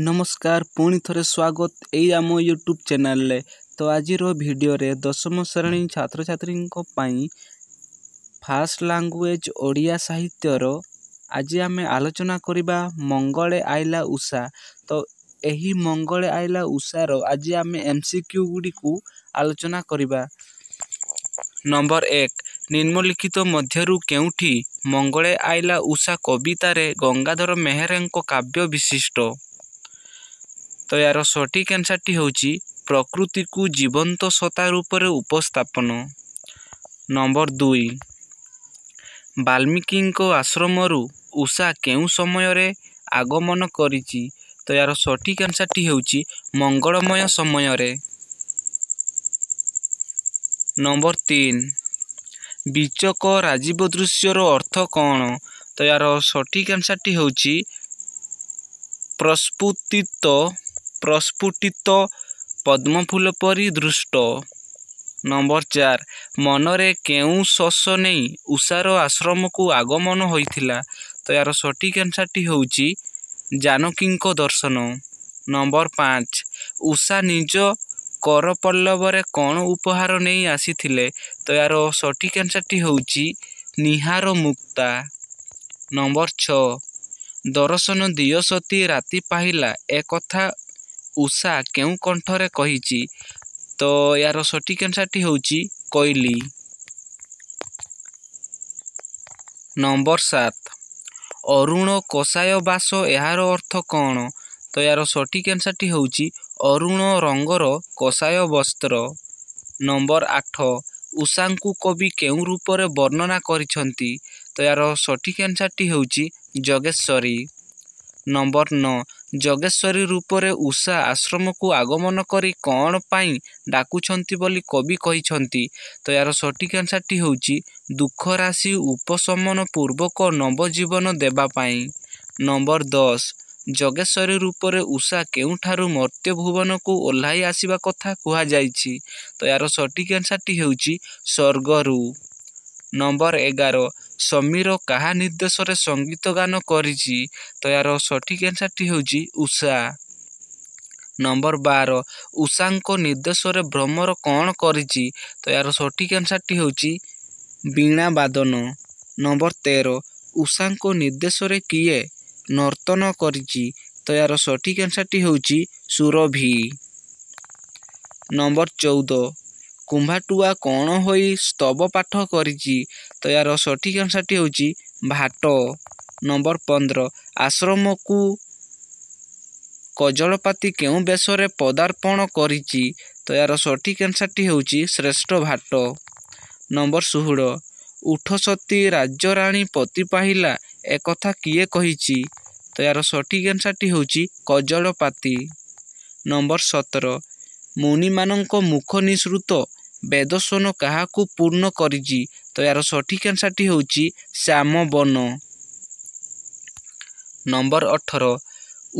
ନମସ୍କାର ପୁଣି ଥରେ ସ୍ୱାଗତ ଏଇ ଆମ ୟୁଟ୍ୟୁବ୍ ଚ୍ୟାନେଲ୍ରେ ତ ଆଜିର ଭିଡ଼ିଓରେ ଦଶମ ଶ୍ରେଣୀ ଛାତ୍ରଛାତ୍ରୀଙ୍କ ପାଇଁ ଫାଷ୍ଟ ଲାଙ୍ଗୁଏଜ୍ ଓଡ଼ିଆ ସାହିତ୍ୟର ଆଜି ଆମେ ଆଲୋଚନା କରିବା ମଙ୍ଗଳେ ଆଇଲା ଉଷା ତ ଏହି ମଙ୍ଗଳେ ଆଇଲା ଉଷାର ଆଜି ଆମେ ଏମ୍ ସି କ୍ୟୁ ଗୁଡ଼ିକୁ ଆଲୋଚନା କରିବା ନମ୍ବର ଏକ ନିମ୍ନଲିଖିତ ମଧ୍ୟରୁ କେଉଁଠି ମଙ୍ଗଳେ ଆଇଲା ଉଷା କବିତାରେ ଗଙ୍ଗାଧର ମେହେରଙ୍କ କାବ୍ୟ ବିଶିଷ୍ଟ ଏହାର ସଠିକ୍ ଆନ୍ସାର୍ଟି ହେଉଛି ପ୍ରକୃତିକୁ ଜୀବନ୍ତ ସତା ରୂପରେ ଉପସ୍ଥାପନ ନମ୍ବର ଦୁଇ ବାଲ୍ମୀକିଙ୍କ ଆଶ୍ରମରୁ ଉଷା କେଉଁ ସମୟରେ ଆଗମନ କରିଛି ତ ଏହାର ସଠିକ୍ ଆନ୍ସାର୍ଟି ହେଉଛି ମଙ୍ଗଳମୟ ସମୟରେ ନମ୍ବର ତିନି ବିଚକ ରାଜୀବ ଦୃଶ୍ୟର ଅର୍ଥ କ'ଣ ତ ଏହାର ସଠିକ୍ ଆନ୍ସାର୍ଟି ହେଉଛି ପ୍ରସ୍ଫୁତିତ ପ୍ରସ୍ଫୁଟିତ ପଦ୍ମଫୁଲ ପରି ଦୃଷ୍ଟ ନମ୍ବର ଚାର ମନରେ କେଉଁ ଶସ ନେଇ ଉଷାର ଆଶ୍ରମକୁ ଆଗମନ ହୋଇଥିଲା ତ ଏହାର ସଠିକ୍ ଆନ୍ସରଟି ହେଉଛି ଜାନକୀଙ୍କ ଦର୍ଶନ ନମ୍ବର ପାଞ୍ଚ ଉଷା ନିଜ କରପଲ୍ଲବରେ କ'ଣ ଉପହାର ନେଇ ଆସିଥିଲେ ତ ଏହାର ସଠିକ୍ ଆନ୍ସରଟି ହେଉଛି ନିହାର ମୁକ୍ତା ନମ୍ବର ଛଅ ଦର୍ଶନ ଦିଅ ସତୀ ରାତି ପାହିଲା ଏକଥା ଉଷା କେଉଁ କଣ୍ଠରେ କହିଛି ତ ଏହାର ସଠିକ୍ ଆନ୍ସରଟି ହେଉଛି କୋଇଲି ନମ୍ବର ସାତ ଅରୁଣ କଷାୟ ବାସ ଏହାର ଅର୍ଥ କ'ଣ ତ ଏହାର ସଠିକ୍ ଆନ୍ସରଟି ହେଉଛି ଅରୁଣ ରଙ୍ଗର କଷାୟ ବସ୍ତ୍ର ନମ୍ବର ଆଠ ଉଷାଙ୍କୁ କବି କେଉଁ ରୂପରେ ବର୍ଣ୍ଣନା କରିଛନ୍ତି ତ ଏହାର ସଠିକ୍ ଆନ୍ସରଟି ହେଉଛି ଯୋଗେଶ୍ୱରୀ ନମ୍ବର ନଅ ଯୋଗେଶ୍ୱରୀ ରୂପରେ ଉଷା ଆଶ୍ରମକୁ ଆଗମନ କରି କ'ଣ ପାଇଁ ଡାକୁଛନ୍ତି ବୋଲି କବି କହିଛନ୍ତି ତ ଏହାର ସଠିକ୍ ଆନ୍ସାରଟି ହେଉଛି ଦୁଃଖ ରାଶି ଉପଶମନ ପୂର୍ବକ ନବଜୀବନ ଦେବା ପାଇଁ ନମ୍ବର ଦଶ ଯୋଗେଶ୍ୱରୀ ରୂପରେ ଉଷା କେଉଁଠାରୁ ମର୍ତ୍ୟଭୁବନକୁ ଓହ୍ଲାଇ ଆସିବା କଥା କୁହାଯାଇଛି ତ ଏହାର ସଠିକ୍ ଆନ୍ସାରଟି ହେଉଛି ସ୍ୱର୍ଗରୁ ନମ୍ବର ଏଗାର ସମୀର କାହା ନିର୍ଦ୍ଦେଶରେ ସଙ୍ଗୀତ ଗାନ କରିଛି ତ ଏହାର ସଠିକ୍ ଆନ୍ସାର୍ଟି ହେଉଛି ଉଷା ନମ୍ବର ବାର ଉଷାଙ୍କ ନିର୍ଦ୍ଦେଶରେ ଭ୍ରମର କ'ଣ କରିଛି ତ ଏହାର ସଠିକ୍ ଆନ୍ସାର୍ଟି ହେଉଛି ବୀଣା ବାଦନ ନମ୍ବର ତେର ଉଷାଙ୍କ ନିର୍ଦ୍ଦେଶରେ କିଏ ନର୍ତ୍ତନ କରିଛି ତ ଏହାର ସଠିକ୍ ଆନ୍ସାର୍ଟି ହେଉଛି ସୁରଭି ନମ୍ବର ଚଉଦ କୁମ୍ଭାଟୁଆ କ'ଣ ହୋଇ ସ୍ତବ ପାଠ କରିଛି ତ ଏହାର ସଠିକ ଆନ୍ସରଟି ହେଉଛି ଭାଟ ନମ୍ବର ପନ୍ଦର ଆଶ୍ରମକୁ କଜଳପାତି କେଉଁ ବେଶରେ ପଦାର୍ପଣ କରିଛି ତ ଏହାର ସଠିକ ଆନ୍ସରଟି ହେଉଛି ଶ୍ରେଷ୍ଠ ଭାଟ ନମ୍ବର ଷୋହଳ ଉଠ ଉଠସତୀ ରାଜ୍ୟରାଣୀ ପତି ପାହିଲା ଏକଥା କିଏ କହିଛି ତ ଏହାର ସଠିକ ଆନ୍ସରଟି ହେଉଛି କଜଳପାତି ନମ୍ବର ସତର ମୁନିମାନଙ୍କ ମୁଖ ନିଃସୃତ ବେଦସ୍ୱନ କାହାକୁ ପୂର୍ଣ୍ଣ କରିଛି ତ ଏହାର ସଠିକ୍ ଆନ୍ସରଟି ହେଉଛି ଶ୍ୟାମ ବନ ନମ୍ବର ଅଠର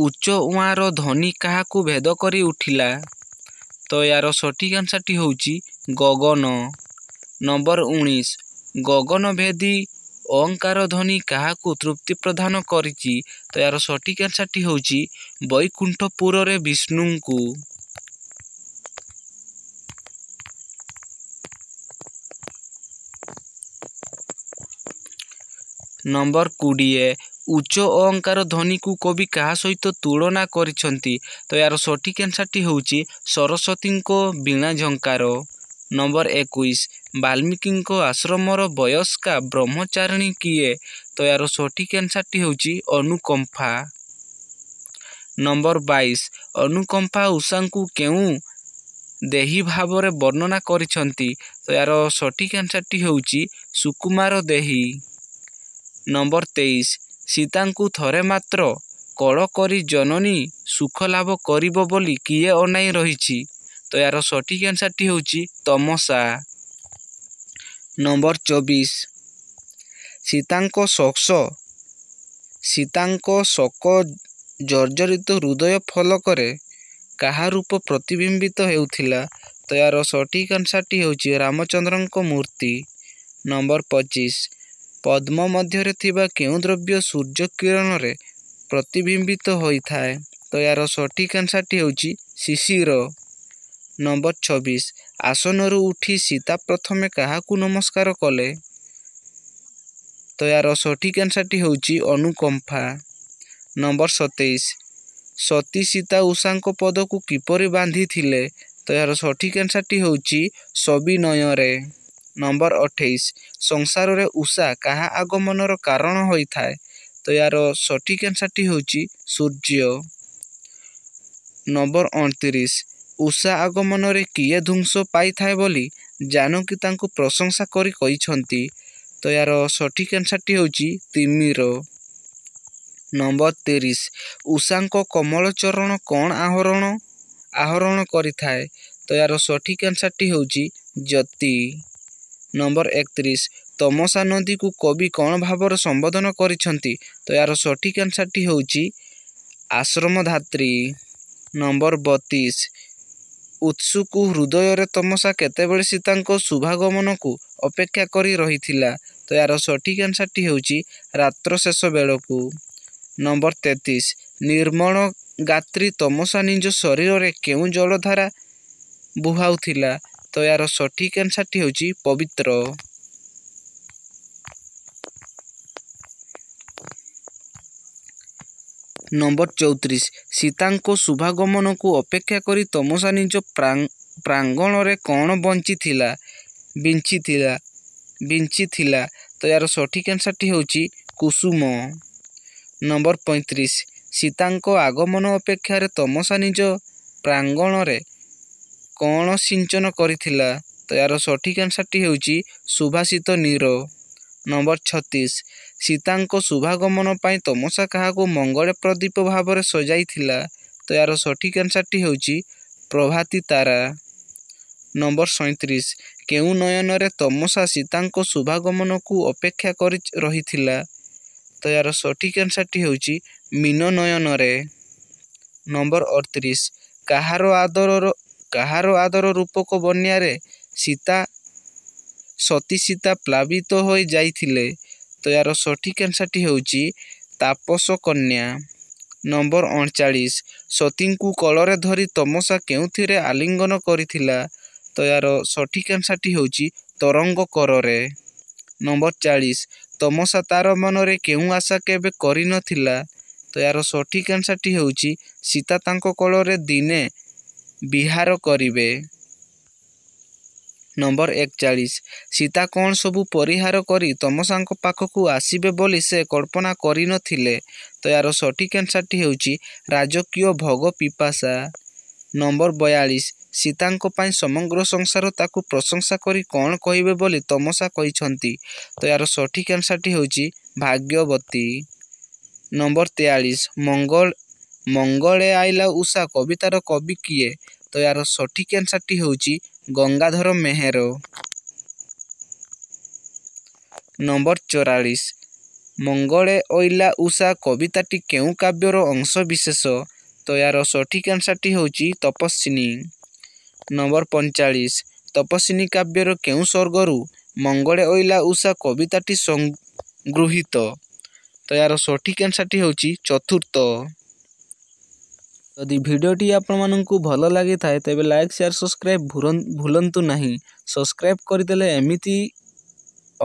ଉଚ୍ଚ ଉଆଁର ଧନୀ କାହାକୁ ଭେଦ କରି ଉଠିଲା ତ ଏହାର ସଠିକ୍ ଆନ୍ସରଟି ହେଉଛି ଗଗନ ନମ୍ବର ଉଣେଇଶ ଗଗନ ଭେଦୀ ଅହଙ୍କାର ଧନୀ କାହାକୁ ତୃପ୍ତି ପ୍ରଦାନ କରିଛି ତ ଏହାର ସଠିକ୍ ଆନ୍ସରଟି ହେଉଛି ବୈକୁଣ୍ଠପୁରରେ ବିଷ୍ଣୁଙ୍କୁ ନମ୍ବର କୋଡ଼ିଏ ଉଚ୍ଚ ଅହଙ୍କାର ଧ୍ୱନିକୁ କବି କାହା ସହିତ ତୁଳନା କରିଛନ୍ତି ତ ଏହାର ସଠିକ୍ ଆନ୍ସରଟି ହେଉଛି ସରସ୍ୱତୀଙ୍କ ବୀଣା ଝଙ୍କାର ନମ୍ବର ଏକୋଇଶ ବାଲ୍ମୀକିଙ୍କ ଆଶ୍ରମର ବୟସ୍କା ବ୍ରହ୍ମଚାରିଣୀ କିଏ ତ ଏହାର ସଠିକ୍ ଆନ୍ସରଟି ହେଉଛି ଅନୁକମ୍ଫା ନମ୍ବର ବାଇଶ ଅନୁକମ୍ଫା ଉଷାଙ୍କୁ କେଉଁ ଦେହି ଭାବରେ ବର୍ଣ୍ଣନା କରିଛନ୍ତି ତ ଏହାର ସଠିକ୍ ଆନ୍ସରଟି ହେଉଛି ସୁକୁମାର ଦେହି ନମ୍ବର ତେଇଶ ସୀତାଙ୍କୁ ଥରେ ମାତ୍ର କୋଳ କରି ଜନନୀ ସୁଖ ଲାଭ କରିବ ବୋଲି କିଏ ଅନାଇ ରହିଛି ତ ଏହାର ସଠିକ୍ ଆନ୍ସରଟି ହେଉଛି ତମସା ନମ୍ବର ଚବିଶ ସୀତାଙ୍କ ଶୋଷ ସୀତାଙ୍କ ଶୋକ ଜର୍ଜରିତ ହୃଦୟ ଫଲକରେ କାହା ରୂପ ପ୍ରତିବିମ୍ବିତ ହେଉଥିଲା ତ ଏହାର ସଠିକ୍ ଆନ୍ସରଟି ହେଉଛି ରାମଚନ୍ଦ୍ରଙ୍କ ମୂର୍ତ୍ତି ନମ୍ବର ପଚିଶ ପଦ୍ମ ମଧ୍ୟରେ ଥିବା କେଉଁ ଦ୍ରବ୍ୟ ସୂର୍ଯ୍ୟ କିରଣରେ ପ୍ରତିବିମ୍ବିତ ହୋଇଥାଏ ତ ଏହାର ସଠିକ୍ ଆନ୍ସାର୍ଟି ହେଉଛି ଶିଶିର ନମ୍ବର ଛବିଶ ଆସନରୁ ଉଠି ସୀତା ପ୍ରଥମେ କାହାକୁ ନମସ୍କାର କଲେ ତ ଏହାର ସଠିକ୍ ଆନ୍ସାର୍ଟି ହେଉଛି ଅନୁକମ୍ଫା ନମ୍ବର ସତେଇଶ ସତୀ ସୀତା ଉଷାଙ୍କ ପଦକୁ କିପରି ବାନ୍ଧିଥିଲେ ତ ଏହାର ସଠିକ୍ ଆନ୍ସାର୍ଟି ହେଉଛି ସବିନୟରେ ନମ୍ବର ଅଠେଇଶ ସଂସାରରେ ଉଷା କାହା ଆଗମନର କାରଣ ହୋଇଥାଏ ତ ୟାର ସଠିକ୍ ଆନ୍ସରଟି ହେଉଛି ସୂର୍ଯ୍ୟ ନମ୍ବର ଅଣତିରିଶ ଉଷା ଆଗମନରେ କିଏ ଧ୍ୱଂସ ପାଇଥାଏ ବୋଲି ଜାନକୀ ତାଙ୍କୁ ପ୍ରଶଂସା କରି କହିଛନ୍ତି ତ ୟାର ସଠିକ୍ ଆନ୍ସରଟି ହେଉଛି ତିମିର ନମ୍ବର ତିରିଶ ଉଷାଙ୍କ କମଳ ଚରଣ କ'ଣ ଆହରଣ ଆହରଣ କରିଥାଏ ତ ୟାର ସଠିକ୍ ଆନ୍ସରଟି ହେଉଛି ଯତି ନମ୍ବର ଏକତିରିଶ ତମସା ନଦୀକୁ କବି କ'ଣ ଭାବରେ ସମ୍ବୋଧନ କରିଛନ୍ତି ତ ଏହାର ସଠିକ୍ ଆନ୍ସାରଟି ହେଉଛି ଆଶ୍ରମ ଧାତ୍ରୀ ନମ୍ବର ବତିଶ ଉତ୍ସୁକୁ ହୃଦୟରେ ତମସା କେତେବେଳେ ସୀତାଙ୍କ ଶୁଭାଗମନକୁ ଅପେକ୍ଷା କରି ରହିଥିଲା ତ ଏହାର ସଠିକ୍ ଆନ୍ସାରଟି ହେଉଛି ରାତ୍ର ଶେଷ ବେଳକୁ ନମ୍ବର ତେତିଶ ନିର୍ମଳ ଗାତ୍ରୀ ତମସା ନିଜ ଶରୀରରେ କେଉଁ ଜଳଧାରା ବୁହାଉଥିଲା ତ ଏହାର ସଠିକ୍ ଆନ୍ସାର୍ଟି ହେଉଛି ପବିତ୍ର ନମ୍ବର ଚଉତିରିଶ ସୀତାଙ୍କ ଶୁଭାଗମନକୁ ଅପେକ୍ଷା କରି ତମସା ନିଜ ପ୍ରାଙ୍ଗଣରେ କ'ଣ ବଞ୍ଚିଥିଲା ବିଞ୍ଚିଥିଲା ବିଞ୍ଚିଥିଲା ତ ଏହାର ସଠିକ୍ ଆନ୍ସାର୍ଟି ହେଉଛି କୁସୁମ ନମ୍ବର ପଇଁତିରିଶ ସୀତାଙ୍କ ଆଗମନ ଅପେକ୍ଷାରେ ତମସା ନିଜ ପ୍ରାଙ୍ଗଣରେ କ'ଣ ସିଞ୍ଚନ କରିଥିଲା ତାହାର ସଠିକ୍ ଆନ୍ସାର୍ଟି ହେଉଛି ସୁଭାଷିତ ନିର ନମ୍ବର ଛତିଶ ସୀତାଙ୍କ ଶୁଭାଗମନ ପାଇଁ ତମସା କାହାକୁ ମଙ୍ଗଳ ପ୍ରଦୀପ ଭାବରେ ସଜାଇଥିଲା ତ ଏହାର ସଠିକ୍ ଆନ୍ସାର୍ଟି ହେଉଛି ପ୍ରଭାତୀ ତାରା ନମ୍ବର ସଇଁତିରିଶ କେଉଁ ନୟନରେ ତମସା ସୀତାଙ୍କ ଶୁଭାଗମନକୁ ଅପେକ୍ଷା କରି ରହିଥିଲା ତ ଏହାର ସଠିକ୍ ଆନ୍ସାର୍ଟି ହେଉଛି ମୀନ ନୟନରେ ନମ୍ବର ଅଠତିରିଶ କାହାର ଆଦରର କାହାର ଆଦର ରୂପକ ବନ୍ୟାରେ ସୀତା ସତୀ ସୀତା ପ୍ଲାବିତ ହୋଇ ଯାଇଥିଲେ ତ ଏହାର ସଠିକ୍ ଆନ୍ସରଟି ହେଉଛି ତାପସ କନ୍ୟା ନମ୍ବର ଅଣଚାଳିଶ ସତୀଙ୍କୁ କଳରେ ଧରି ତମସା କେଉଁଥିରେ ଆଲିଙ୍ଗନ କରିଥିଲା ତ ଏହାର ସଠିକ୍ ଆନ୍ସରଟି ହେଉଛି ତରଙ୍ଗ କରରେ ନମ୍ବର ଚାଳିଶ ତମସା ତାର ମନରେ କେଉଁ ଆଶା କେବେ କରିନଥିଲା ତ ଏହାର ସଠିକ୍ ଆନ୍ସରଟି ହେଉଛି ସୀତା ତାଙ୍କ କଳରେ ଦିନେ ବିହାର କରିବେ ନମ୍ବର ଏକଚାଳିଶ ସୀତା କ'ଣ ସବୁ ପରିହାର କରି ତମସାଙ୍କ ପାଖକୁ ଆସିବେ ବୋଲି ସେ କଳ୍ପନା କରିନଥିଲେ ତ ଏହାର ସଠିକ୍ ଆନ୍ସରଟି ହେଉଛି ରାଜକୀୟ ଭୋଗ ପିପାସା ନମ୍ବର ବୟାଳିଶ ସୀତାଙ୍କ ପାଇଁ ସମଗ୍ର ସଂସାର ତାକୁ ପ୍ରଶଂସା କରି କ'ଣ କହିବେ ବୋଲି ତମସା କହିଛନ୍ତି ତ ଏହାର ସଠିକ୍ ଆନ୍ସରଟି ହେଉଛି ଭାଗ୍ୟବତୀ ନମ୍ବର ତେୟାଳିଶ ମଙ୍ଗଳ ମଙ୍ଗଳେ ଆଇଲା ଉଷା କବିତାର କବି କିଏ ତ ୟାର ସଠିକ୍ ଆନ୍ସାରଟି ହେଉଛି ଗଙ୍ଗାଧର ମେହେର ନମ୍ବର ଚଉରାଳିଶ ମଙ୍ଗଳେ ଅଇଲା ଉଷା କବିତାଟି କେଉଁ କାବ୍ୟର ଅଂଶବିଶେଷ ତ ୟାର ସଠିକ୍ ଆନ୍ସାରଟି ହେଉଛି ତପସ୍ୱିନୀ ନମ୍ବର ପଇଁଚାଳିଶ ତପସ୍ୱିନୀ କାବ୍ୟର କେଉଁ ସ୍ୱର୍ଗରୁ ମଙ୍ଗଳେ ଅଇଲା ଉଷା କବିତାଟି ସଂଗୃହୀତ ତ ୟାର ସଠିକ୍ ଆନ୍ସାରଟି ହେଉଛି ଚତୁର୍ଥ ଯଦି ଭିଡ଼ିଓଟି ଆପଣମାନଙ୍କୁ ଭଲ ଲାଗିଥାଏ ତେବେ ଲାଇକ୍ ସେୟାର ସବସ୍କ୍ରାଇବ୍ ଭୁଲନ୍ତୁ ନାହିଁ ସବସ୍କ୍ରାଇବ୍ କରିଦେଲେ ଏମିତି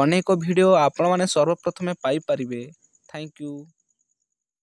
ଅନେକ ଭିଡ଼ିଓ ଆପଣମାନେ ସର୍ବପ୍ରଥମେ ପାଇପାରିବେ ଥ୍ୟାଙ୍କ ୟୁ